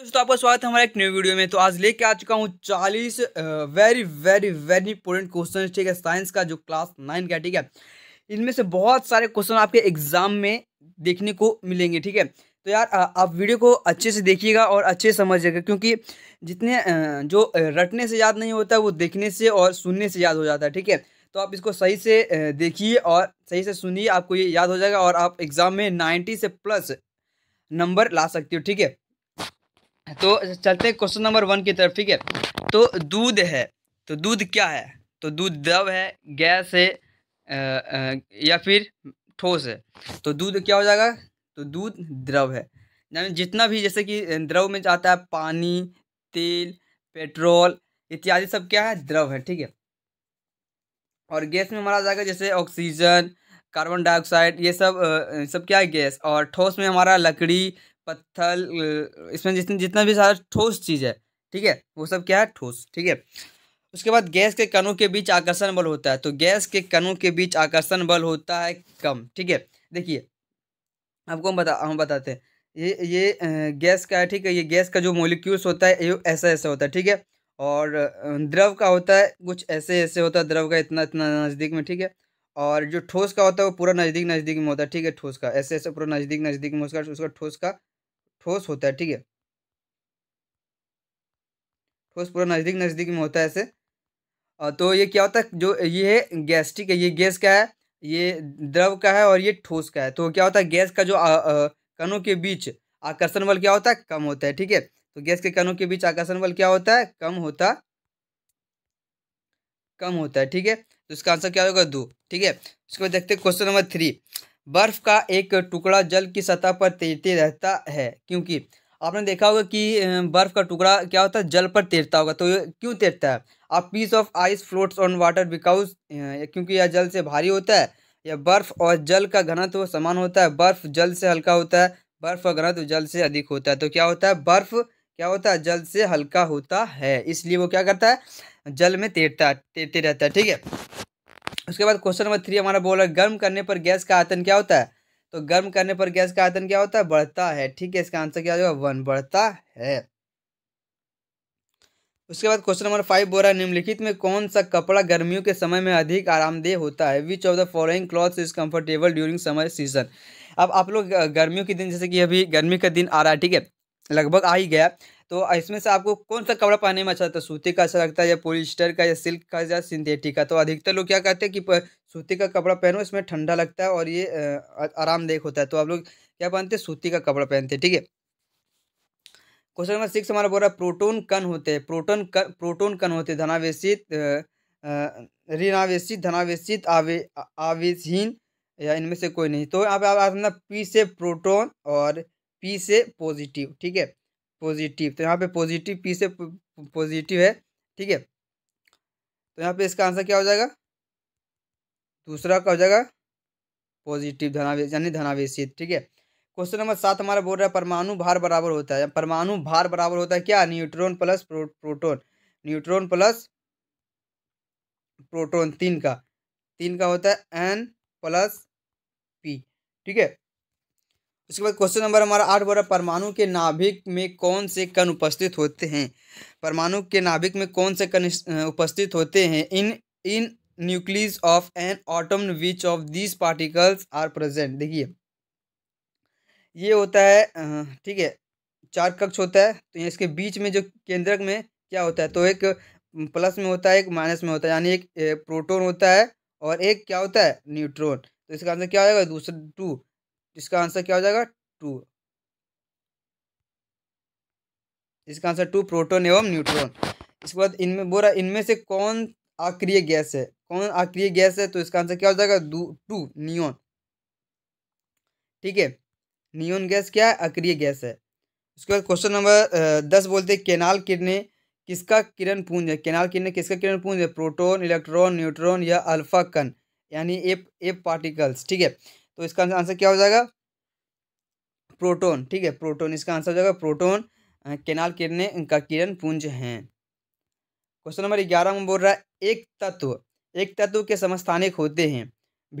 दोस्तों आपका स्वागत है हमारे एक न्यू वीडियो में तो आज लेके आ चुका हूँ चालीस very very very important question ठीक है साइंस का जो क्लास नाइन का ठीक है इनमें से बहुत सारे क्वेश्चन आपके एग्जाम में देखने को मिलेंगे ठीक है तो यार आ, आप वीडियो को अच्छे से देखिएगा और अच्छे से समझिएगा क्योंकि जितने जो रटने से याद नहीं होता वो देखने से और सुनने से याद हो जाता है ठीक है तो आप इसको सही से देखिए और सही से सुनिए आपको ये याद हो जाएगा और आप एग्ज़ाम में नाइन्टी से प्लस नंबर ला सकते हो ठीक है तो चलते हैं क्वेश्चन नंबर वन की तरफ ठीक है तो दूध है तो दूध क्या है तो दूध द्रव है गैस है या फिर ठोस है तो दूध क्या हो जाएगा तो दूध द्रव है यानी जितना भी जैसे कि द्रव में जाता है पानी तेल पेट्रोल इत्यादि सब क्या है द्रव है ठीक है और गैस में हमारा जाएगा जैसे ऑक्सीजन कार्बन डाइऑक्साइड ये सब सब क्या है गैस और ठोस में हमारा लकड़ी पत्थर इसमें जितने जितना भी सारा ठोस चीज़ है ठीक है वो सब क्या है ठोस ठीक है उसके बाद गैस के कणों के बीच आकर्षण बल होता है तो गैस के कणों के बीच आकर्षण बल होता है कम ठीक है देखिए आपको हम बता हम बताते हैं ये ये गैस का है ठीक है ये गैस का जो मोलिक्यूल्स होता है ये ऐसा ऐसा होता है ठीक है और द्रव का होता है कुछ ऐसे ऐसे होता है द्रव का इतना इतना नज़दीक में ठीक है और जो ठोस का होता है वो पूरा नज़दीक नज़दीक में होता है ठीक है ठोस का ऐसे ऐसे पूरा नज़दीक नज़दीक में उसका उसका ठोस का ठोस होता है ठीक है ठोस पूरा नज़दीक नज़दीक में होता है ऐसे तो ये क्या होता है जो ये है ठीक है ये गैस का है ये द्रव का है और ये ठोस का है तो क्या होता है गैस का जो कणों के बीच आकर्षण बल क्या होता है कम होता है ठीक है तो गैस के कणों के बीच आकर्षण बल क्या होता है कम होता कम होता है ठीक है तो इसका आंसर क्या होगा दो ठीक है उसके बाद देखते हैं क्वेश्चन नंबर थ्री बर्फ़ का एक टुकड़ा जल की सतह पर तैरते रहता है क्योंकि आपने देखा होगा कि बर्फ़ का टुकड़ा क्या होता है जल पर तैरता होगा तो क्यों तैरता है a piece of ice floats on water because क्योंकि यह जल से भारी होता है या बर्फ़ और जल का घनत्व समान होता है बर्फ़ जल से हल्का होता है बर्फ़ का घनत्व जल से अधिक होता है तो क्या होता है बर्फ़ क्या होता है जल से हल्का होता है इसलिए वो क्या करता है जल में तैरता तैरते रहता है ठीक है उसके बाद क्वेश्चन नंबर थ्री हमारा बोल रहा है गर्म करने पर गैस का आयतन क्या होता है तो गर्म करने पर गैस का आयतन क्या होता है बढ़ता है ठीक है इसका आंसर क्या होगा वन बढ़ता है उसके बाद क्वेश्चन नंबर फाइव बोल रहा है निम्नलिखित में कौन सा कपड़ा गर्मियों के समय में अधिक आरामदेह होता है which of the following cloth is comfortable during summer season अब आप लोग गर्मियों के दिन जैसे कि अभी गर्मी का दिन आ रहा है ठीक है लगभग आ ही गया तो इसमें से आपको कौन सा कपड़ा पहनने में अच्छा लगता है सूती का अच्छा लगता है या पोलिस्टर का या सिल्क का या सिंथेटिक का तो अधिकतर लोग क्या कहते हैं कि सूती का कपड़ा पहनो इसमें ठंडा लगता है और ये आरामदायक होता है तो आप लोग क्या पहनते हैं सूती का कपड़ा पहनते हैं ठीक है क्वेश्चन नंबर सिक्स हमारा बोल रहा है प्रोटोन कन होते हैं प्रोटोन कन प्रोटोन कन होते हैं धनावेशित ऋणावेशित धनावेशित आवे आवेशहीन या इनमें से कोई नहीं तो यहाँ पे आप पी से प्रोटोन और पी से पॉजिटिव ठीक है पॉजिटिव तो यहाँ पे पॉजिटिव पी से पॉजिटिव है ठीक है तो यहाँ पे इसका आंसर क्या हो जाएगा दूसरा का हो जाएगा पॉजिटिव धनावेश यानी धनावेशित ठीक है क्वेश्चन नंबर सात हमारा बोल रहा है परमाणु भार बराबर होता है परमाणु भार बराबर होता है क्या neutron plus pro, proton neutron plus proton तीन का तीन का होता है एन प्लस पी ठीक है उसके बाद क्वेश्चन नंबर हमारा आठ बोला परमाणु के नाभिक में कौन से कण उपस्थित होते हैं परमाणु के नाभिक में कौन से कण उपस्थित होते हैं in in nucleus of an atom which of these particles are present देखिए ये होता है ठीक है चार कक्ष होता है तो इसके बीच में जो केंद्रक में क्या होता है तो एक प्लस में होता है एक माइनस में होता है यानी एक प्रोटोन होता है और एक क्या होता है न्यूट्रॉन तो इसका आंसर क्या होगा दूसरा टू इसका आंसर क्या हो जाएगा टू इसका आंसर टू प्रोटोन एवं न्यूट्रॉन इसके बाद इनमें बोल रहा इनमें से कौन आक्रिय गैस है कौन आक्रिय गैस है तो इसका आंसर क्या हो जाएगा टू नियोन ठीक है नियोन गैस क्या है अक्रिय गैस है उसके बाद क्वेश्चन नंबर दस बोलते हैं केनाल किरने किसका किरण पूंज है केनाल किरने किसका किरण पूंज है प्रोटोन इलेक्ट्रॉन न्यूट्रॉन या अल्फा कन यानी ए ए पार्टिकल्स ठीक है तो इसका आंसर क्या हो जाएगा प्रोटोन ठीक है प्रोटोन इसका आंसर हो जाएगा प्रोटोन केनाल किरने का किरण पुंज हैं क्वेश्चन नंबर ग्यारह में बोल रहा है एक तत्व एक तत्व के समस्थानिक होते हैं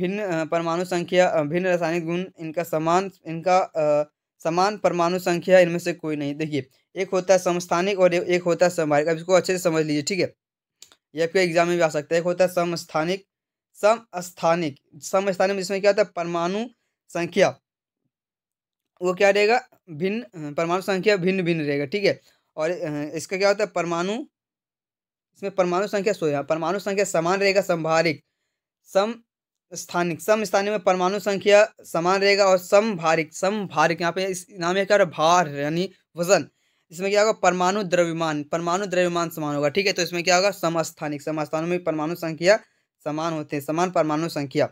भिन्न परमाणु संख्या भिन्न रासायनिक गुण इनका समान इनका आ, समान परमाणु संख्या इनमें से कोई नहीं देखिए एक होता है समस्थानिक और एक होता है समवारिक अब इसको अच्छे से समझ लीजिए ठीक है ये आपके एग्जाम में भी आ सकता है एक होता है समस्थानिक समस्थानिक समस्थानिक में जिसमें क्या होता है परमाणु संख्या वो क्या रहेगा भिन्न परमाणु संख्या भिन्न भिन्न रहेगा ठीक है और इसका क्या होता है परमाणु इसमें परमाणु संख्या सो परमाणु संख्या समान रहेगा संभारिक सम स्थानिक सम स्थानिक में परमाणु संख्या समान रहेगा और समभारिक समभारिक यहाँ पे इस नाम यह क्या भार यानी वजन इसमें क्या होगा परमाणु द्रव्यमान परमाणु द्रव्यमान समान होगा ठीक है तो इसमें क्या होगा समस्थानिक समस्थानों में परमाणु संख्या समान होते हैं समान परमाणु संख्या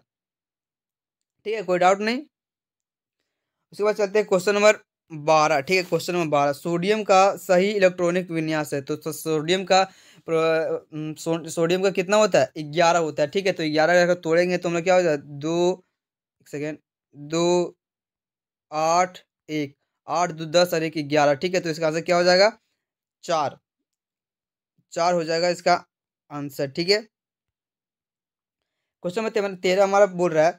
ठीक है कोई डाउट नहीं उसके बाद चलते हैं क्वेश्चन नंबर बारह ठीक है क्वेश्चन नंबर बारह सोडियम का सही इलेक्ट्रॉनिक विन्यास है तो, तो सोडियम का सो, सोडियम का कितना होता है ग्यारह होता है ठीक है तो ग्यारह अगर तोड़ेंगे तो हम मतलब लोग क्या हो जाए दो एक सेकेंड दो आठ एक आठ दो दस और एक ग्यारह ठीक है तो इसका आंसर क्या हो जाएगा चार चार हो जाएगा इसका आंसर ठीक है क्वेश्चन नंबर तेरह तेरह हमारा बोल रहा है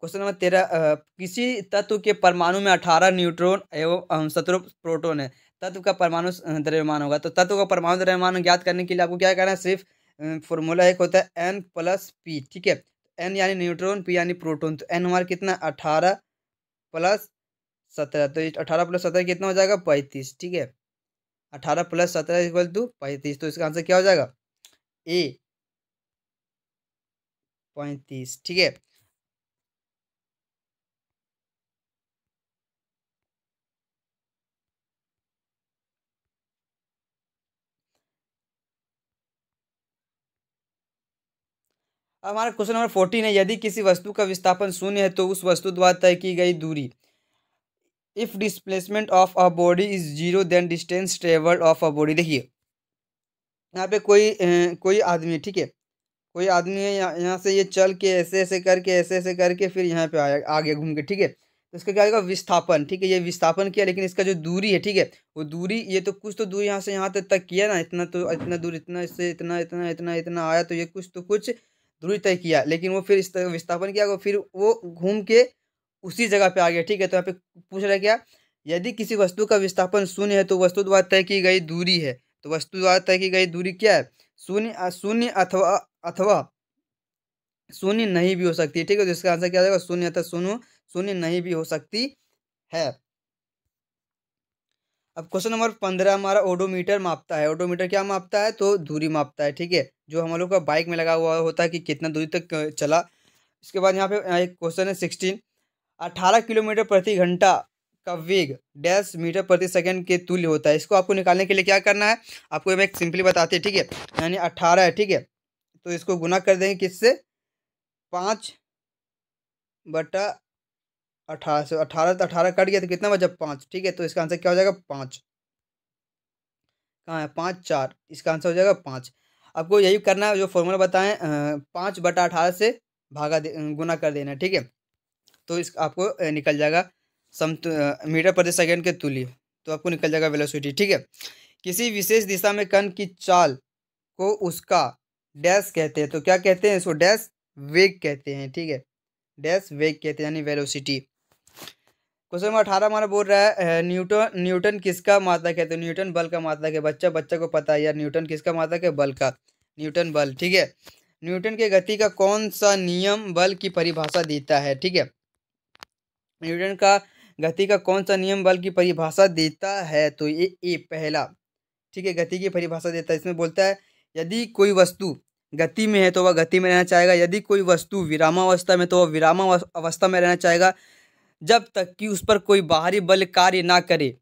क्वेश्चन नंबर तेरह किसी तत्व के परमाणु में अठारह न्यूट्रॉन एवं सत्रह प्रोटोन है तत्व का परमाणु द्रव्यमान होगा तो तत्व का परमाणु द्रव्यमान ज्ञात करने के लिए आपको क्या करना है सिर्फ फॉर्मूला एक होता है एन प्लस पी ठीक है एन यानी न्यूट्रॉन पी यानी प्रोटोन तो एन हमारा कितना अठारह प्लस सत्रह तो अठारह प्लस सत्रह कितना हो जाएगा पैंतीस ठीक है अठारह प्लस सत्रह इक्वल टू पैंतीस तो इसका आंसर क्या हो जाएगा ए पैंतीस ठीक है हमारा क्वेश्चन नंबर फोर्टीन है यदि किसी वस्तु का विस्थापन शून्य है तो उस वस्तु द्वारा तय की गई दूरी if displacement of a body is zero then distance travelled of a body देखिए यहाँ पे कोई कोई आदमी ठीक है कोई आदमी है यहाँ यहाँ से ये चल के ऐसे ऐसे करके ऐसे ऐसे करके फिर यहाँ पे आया आगे घूम के ठीक है तो इसका क्या होगा विस्थापन ठीक है ये विस्थापन किया लेकिन इसका जो दूरी है ठीक है वो दूरी ये तो कुछ तो दूरी यहाँ से यहाँ तक किया ना इतना तो इतना दूर इतना इससे इतना इतना इतना इतना आया तो ये कुछ तो कुछ दूरी तय किया लेकिन वो फिर इस विस्थापन किया फिर वो घूम के उसी जगह पर आ गया ठीक है तो यहाँ पे पूछ रहा है क्या यदि किसी वस्तु का विस्थापन शून्य है तो वस्तु द्वारा तय की गई दूरी है तो वस्तु द्वारा तय की गई दूरी क्या है शून्य शून्य अथवा अथवा शून्य नहीं भी हो सकती है ठीक है तो इसका आंसर क्या जाएगा शून्य अथवा शून्य शून्य नहीं भी हो सकती है अब क्वेश्चन नंबर पंद्रह हमारा ओडोमीटर मापता है ओडोमीटर क्या मापता है तो दूरी मापता है ठीक है जो हम लोग का बाइक में लगा हुआ होता है कि कितना दूरी तक चला इसके बाद यहाँ पे एक क्वेश्चन है सिक्सटीन अठारह किलोमीटर प्रति घंटा का वेग डैश मीटर प्रति सेकंड के तुल्य होता है इसको आपको निकालने के लिए क्या करना है आपको मैं सिंपली बताते हैं ठीक है यानी अट्ठारह है ठीक है तो इसको गुना कर देंगे किससे पाँच बटा अठारह सौ अठारह तो अठारह कट गया तो कितना बचा पाँच ठीक है तो इसका आंसर क्या हो जाएगा पाँच कहाँ है पाँच चार इसका आंसर हो जाएगा पाँच आपको यही करना है जो फॉर्मूला बताएं पाँच बटा अठारह से भागा गुना कर देना ठीक है तो इस आपको निकल जाएगा सम मीटर प्रति सेकेंड के तुल्य तो आपको निकल जाएगा वेलोसिटी ठीक है किसी विशेष दिशा में कण की चाल को उसका डैश कहते हैं तो क्या कहते हैं इसको डैश वेग कहते हैं ठीक है डैश वेग कहते हैं यानी वेलोसिटी क्वेश्चन नंबर अठारह हमारा बोल रहा है न्यूटन न्यूटन किसका मात्रक है तो न्यूटन बल का मात्रक है बच्चा बच्चा को पता है यार न्यूटन किसका मात्रक है बल का न्यूटन बल ठीक है न्यूटन के गति का कौन सा नियम बल की परिभाषा देता है ठीक है न्यूटन का गति का कौन सा नियम बल की परिभाषा देता है तो ये ए पहला ठीक है गति की परिभाषा देता है इसमें बोलता है यदि कोई वस्तु गति में है तो वह गति में रहना चाहेगा यदि कोई वस्तु विरामावस्था में तो वह विरामा अवस्था में रहना चाहेगा जब तक कि उस पर कोई बाहरी बल कार्य ना करे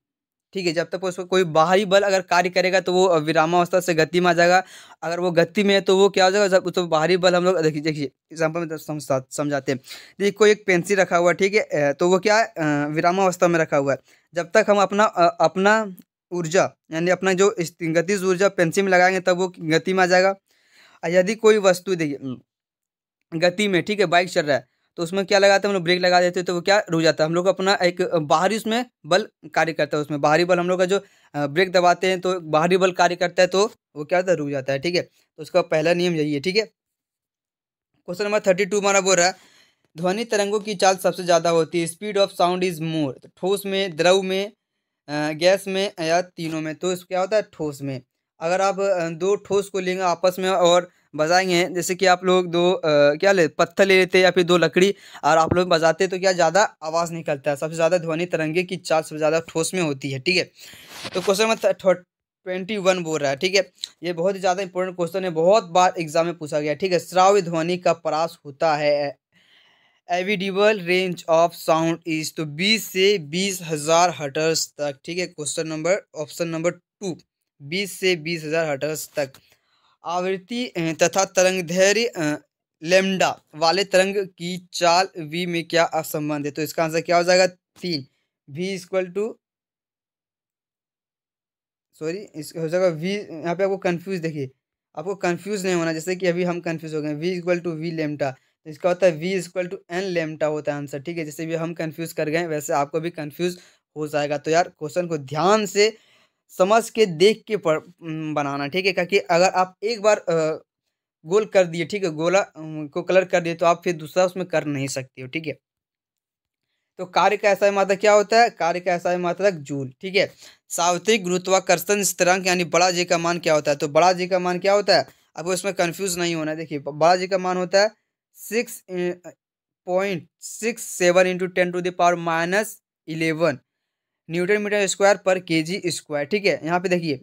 ठीक है जब तक उस पर कोई बाहरी बल अगर कार्य करेगा तो वो विरामावस्था से गति में आ जाएगा अगर वो गति में है तो वो क्या हो जाएगा जब उस पर बाहरी बल हम लोग देखिए देखिए एग्जाम्पल में समझाते हैं देखिए कोई एक पेंसिल रखा हुआ है ठीक है तो वो क्या है विरामावस्था में रखा हुआ है जब तक हम अपना अपना ऊर्जा यानी अपना जो गतिज ऊर्जा पेंसिल में लगाएंगे तब वो गति में आ जाएगा और यदि कोई वस्तु देखिए गति में ठीक है बाइक चल रहा है तो उसमें क्या लगाते हैं हम लोग ब्रेक लगा देते हैं तो वो क्या रुक जाता है हम लोग अपना एक बाहरी उसमें बल कार्य करता है उसमें बाहरी बल हम लोग का जो ब्रेक दबाते हैं तो बाहरी बल कार्य करता है तो वो क्या होता है रुक जाता है ठीक है तो उसका पहला नियम यही है ठीक है क्वेश्चन नंबर थर्टी टू हमारा बोल रहा है ध्वनि तरंगों की चाल सबसे ज़्यादा होती है speed of sound is more तो ठोस में द्रव में गैस में या तीनों में तो इसको क्या होता है ठोस में अगर आप दो ठोस को लेंगे आपस में और बजाएंगे जैसे कि आप लोग दो आ, क्या ले पत्थर ले लेते या फिर दो लकड़ी और आप लोग बजाते तो क्या ज़्यादा आवाज़ निकलता है सबसे ज़्यादा ध्वनि तरंगे की चाल सबसे ज़्यादा ठोस में होती है ठीक है तो क्वेश्चन नंबर ट्वेंटी वन बोल रहा है ठीक है ये बहुत ही ज़्यादा इंपॉर्टेंट क्वेश्चन है बहुत बार एग्जाम में पूछा गया ठीक है श्राव्य ध्वनि का परास होता है audible range of sound is तो बीस से बीस हज़ार हटर्स तक ठीक है question number option number two बीस से बीस हज़ार हटर्स तक आवृत्ति तथा तरंग धैर्य लेमडा वाले तरंग की चाल वी में क्या असंबंध है तो इसका आंसर क्या हो जाएगा तीन वी इक्वल टू सॉरी इस हो जाएगा वी यहाँ पे आपको कंफ्यूज देखिए आपको कंफ्यूज नहीं होना जैसे कि अभी हम कंफ्यूज हो गए V equal to V lambda तो इसका होता है V equal to N lambda होता है आंसर ठीक है जैसे भी हम कन्फ्यूज़ कर गए वैसे आपको भी कन्फ्यूज़ हो जाएगा तो यार क्वेश्चन को ध्यान से समझ के देख के बनाना ठीक है क्योंकि अगर आप एक बार गोल कर दिए ठीक है गोला को कलर कर दिए तो आप फिर दूसरा उसमें कर नहीं सकते हो ठीक है तो कार्य का ऐसा मात्रक क्या होता है कार्य का ऐसा मात्रक जूल ठीक है सावतिक गुरुत्वाकर्षण स्थिरांक यानी बड़ा जी का मान क्या होता है तो बड़ा जी का मान क्या होता है अब इसमें कन्फ्यूज़ नहीं होना है देखिए बड़ा जी का मान होता है six point six seven into ten to the power minus eleven newton metre square पर के जी स्क्वायर ठीक है यहाँ पे देखिए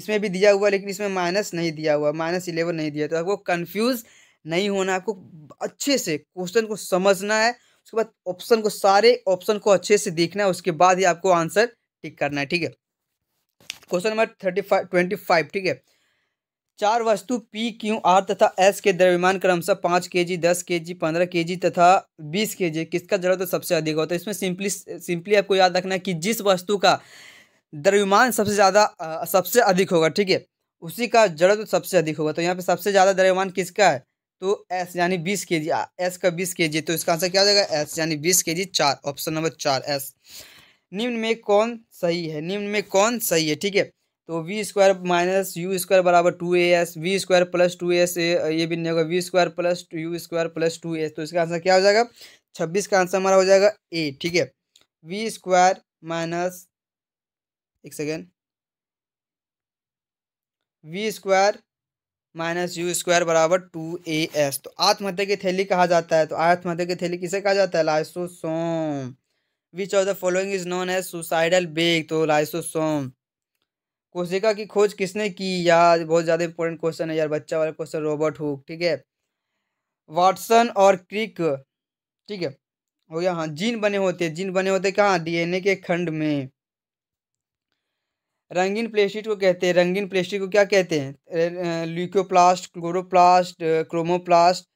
इसमें भी दिया हुआ लेकिन इसमें माइनस नहीं दिया हुआ माइनस इलेवन नहीं दिया तो आपको कन्फ्यूज़ नहीं होना आपको अच्छे से क्वेश्चन को समझना है उसके बाद ऑप्शन को सारे ऑप्शन को अच्छे से देखना है उसके बाद ही आपको आंसर टिक करना है ठीक है question number thirty five twenty five ठीक है चार वस्तु पी क्यू आर तथा एस के द्रव्यमान क्रमशः पाँच के जी दस के जी पंद्रह के जी तथा बीस के जी किसका जरूरत तो सबसे अधिक होता है इसमें सिंपली सिंपली आपको याद रखना है कि जिस वस्तु का द्रव्यमान सबसे ज़्यादा सबसे अधिक होगा ठीक है उसी का जरूरत तो सबसे अधिक होगा तो यहाँ पे सबसे ज़्यादा द्रव्यमान किसका है तो एस यानी बीस के जी एस का बीस के जी तो इसका आंसर क्या हो जाएगा एस यानी बीस के जी चार ऑप्शन नंबर चार एस निम्न में कौन सही है निम्न में कौन सही है ठीक है तो V square minus U square बराबर two A S V square plus two S ये भी नहीं होगा V square plus U square plus two S तो इसका आंसर क्या हो जाएगा छब्बीस का आंसर हमारा हो जाएगा ए ठीक है वी स्क्वायर माइनस एक second V square minus U square बराबर टू ए एस तो आत्महत्या की थैली कहा जाता है तो आत्महत्या की थैली किसे कहा जाता है lysosome which of the following is known as suicidal bag तो लाइसोसोम कोशिका की खोज किसने की यार बहुत ज़्यादा इंपॉर्टेंट क्वेश्चन है यार बच्चा वाला क्वेश्चन रॉबर्ट हुक ठीक है वाटसन और क्रिक ठीक है हो गया हाँ जीन बने होते हैं जीन बने होते कहाँ डीएनए के खंड में रंगीन प्लेस्टिक को कहते हैं रंगीन प्लेस्टिक को क्या कहते हैं ल्यूकोप्लास्ट क्लोरोप्लास्ट क्रोमोप्लास्ट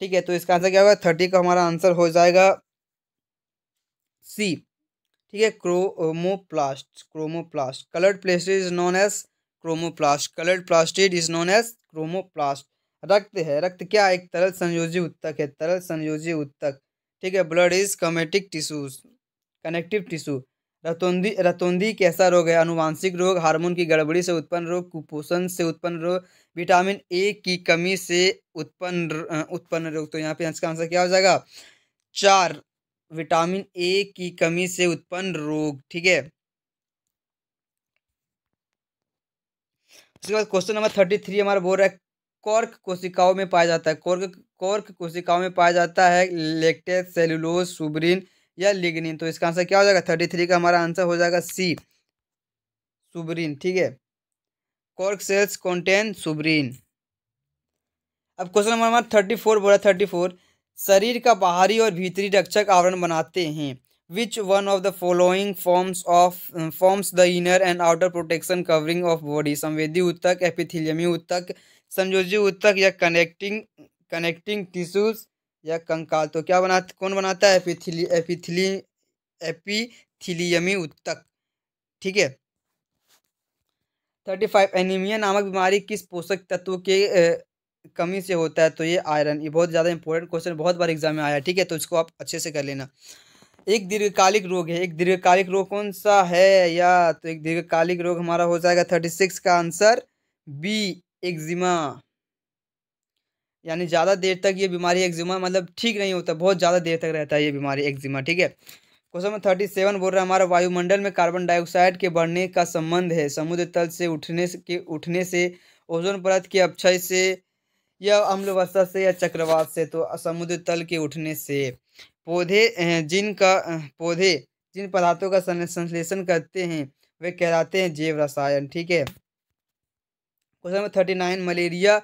ठीक है तो इसका आंसर क्या होगा थर्टी का हमारा आंसर हो जाएगा सी ठीक है chromoplast chromoplast coloured plastid is known as chromoplast coloured plastid is known as chromoplast रक्त है रक्त क्या एक तरल संयोजी उत्तक है तरल संयोजी उत्तक ठीक है ब्लड इज कमेटिक टिश्यूज कनेक्टिव टिश्यू रतौंदी रतौंदी कैसा रोग है अनुवांशिक रोग हार्मोन की गड़बड़ी से उत्पन्न रोग कुपोषण से उत्पन्न रोग विटामिन ए की कमी से उत्पन्न उत्पन्न रोग तो यहाँ पे इसका आंसर क्या हो जाएगा चार विटामिन ए की कमी से उत्पन्न रोग ठीक है उसके बाद क्वेश्चन नंबर थर्टी थ्री हमारा बोल रहा है कॉर्क कोशिकाओं में पाया जाता है कॉर्क कॉर्क कोशिकाओं में पाया जाता है लेक्टेस सेलुलोज सुब्रिन या लिग्निन तो इसका आंसर क्या हो जाएगा थर्टी थ्री का हमारा आंसर हो जाएगा सी सुबरिन ठीक है कॉर्क सेल्स कॉन्टेन सुब्रिन अब क्वेश्चन नंबर हमारा थर्टी फोर बोला थर्टी फोर शरीर का बाहरी और भीतरी रक्षक आवरण बनाते हैं which one of the following forms of forms the inner and outer protection covering of body संवेदी उत्तक एपिथिलियमी उत्तक संयोजी उत्तक या कनेक्टिंग कनेक्टिंग टिश्यूज या कंकाल तो क्या बना कौन बनाता है एपिथिली एपिथिली एपिथिलियमी उत्तक ठीक है थर्टी फाइव एनीमिया नामक बीमारी किस पोषक तत्व के uh, कमी से होता है तो ये आयरन ये बहुत ज़्यादा इंपॉर्टेंट क्वेश्चन बहुत बार एग्जाम में आया है ठीक है तो इसको आप अच्छे से कर लेना एक दीर्घकालिक रोग है एक दीर्घकालिक रोग कौन सा है या तो एक दीर्घकालिक रोग हमारा हो जाएगा थर्टी सिक्स का आंसर बी एक्जिमा यानी ज़्यादा देर तक ये बीमारी एक्जिमा मतलब ठीक नहीं होता बहुत ज़्यादा देर तक रहता है ये बीमारी एक्जिमा ठीक है क्वेश्चन नंबर थर्टी सेवन बोल रहा है हमारा वायुमंडल में कार्बन डाइऑक्साइड के बढ़ने का संबंध है समुद्र तल से उठने के उठने से ओजोन परत के अक्षय से अम्ल वर्षा से या चक्रवात से तो समुद्र तल के उठने से पौधे जिनका पौधे जिन पदार्थों का संश्लेषण करते हैं वे कहलाते हैं जैव रसायन ठीक है question number thirty nine malaria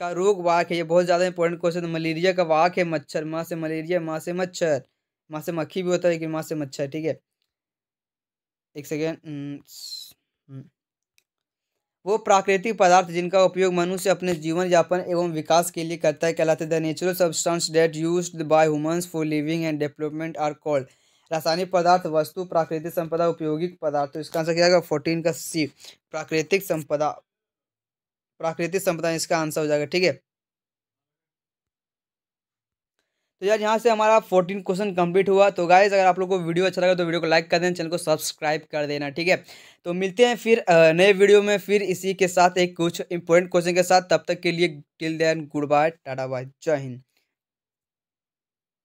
का रोग वाक है ये बहुत ज़्यादा इंपॉर्टेंट क्वेश्चन मलेरिया का वाक है मच्छर माँ से मलेरिया माँ से मच्छर माँ से मक्खी भी होता है लेकिन माँ से मच्छर ठीक है एक सेकेंड वो प्राकृतिक पदार्थ जिनका उपयोग मनुष्य अपने जीवन यापन एवं विकास के लिए करता है कहलाते the natural substance that use by humans for living and development are called रासायनिक पदार्थ वस्तु प्राकृतिक संपदा उपयोगिक पदार्थ तो इसका आंसर क्या होगा फोर्टीन का सी प्राकृतिक संपदा प्राकृतिक संपदा इसका आंसर हो जाएगा ठीक है तो यार यहाँ से हमारा फोर्टीन क्वेश्चन कंप्लीट हुआ तो गाइज अगर आप लोग को वीडियो अच्छा लगा तो वीडियो को लाइक कर देना चैनल को सब्सक्राइब कर देना ठीक है तो मिलते हैं फिर नए वीडियो में फिर इसी के साथ एक कुछ इंपॉर्टेंट क्वेश्चन के साथ तब तक के लिए till then good bye tata bye जय हिंद